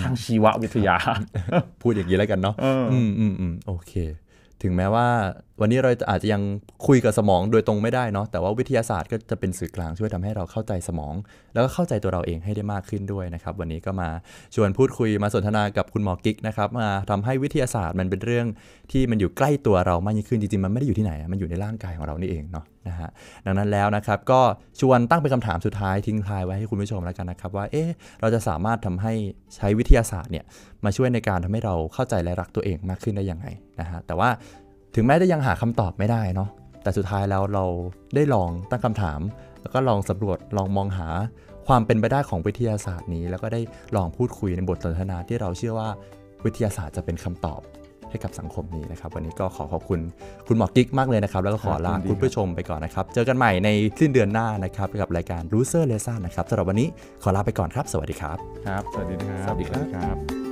ทางชีววิทยา พูดอย่างนี้แล้วกันเนาะอืมอืมอืมโอเคถึงแม้ว่าวันนี้เราอาจจะยังคุยกับสมองโดยตรงไม่ได้เนาะแต่ว่าวิทยาศาสตร์ก็จะเป็นสื่อกลางช่วยทำให้เราเข้าใจสมอง แล้วก็เข้าใจตัวเราเองให้ได้มากขึ้นด้วยนะครับวันนี้ก็มาชวนพูดคุยมาสนทนากับคุณหมอกิ๊กนะครับมาทำให้วิทยาศาสตร์มันเป็นเรื่องที่มันอยู่ใกล้ตัวเรามากยิ่งขึ้นจริงๆมันไม่ได้อยู่ที่ไหนมันอยู่ในร่างกายของเรานี่เองเนาะนะฮะดังนั้นแล้วนะครับก็ชวนตั้งเป็นคำถามสุดท้ายทิ้งท้ายไว้ให้คุณผู้ชมแล้วกันนะครับว่า เอ๊ะเราจะสามารถทำให้ใช้วิทยาศาสตร์เนี่ยมาช่วยในการทำให้เราเข้าใจและรักตัวเองมากขึ้นได้ยังไงนะฮะแต่ว่าถึงแม้จะยังหาคำตอบไม่ได้เนาะแต่สุดท้ายแล้วเราได้ลองตั้งคำถาม แล้วก็ลองสำรวจลองมองหาความเป็นไปได้ของวิทยาศาสตร์นี้ แล้วก็ได้ลองพูดคุยในบทสนทนาที่เราเชื่อว่าวิทยาศาสตร์จะเป็นคำตอบให้กับสังคมนี้นะครับ วันนี้ก็ขอขอบคุณคุณหมอกิ๊กมากเลยนะครับ แล้วก็ขอลาคุณผู้ชมไปก่อนนะครับ เจอกันใหม่ในสิ้นเดือนหน้านะครับกับรายการ r เ s e r Lesson นะครับสำหรับวันนี้ขอลาไปก่อนครับ สวัสดีครับครับสวัสดีครับสวัสดีครับ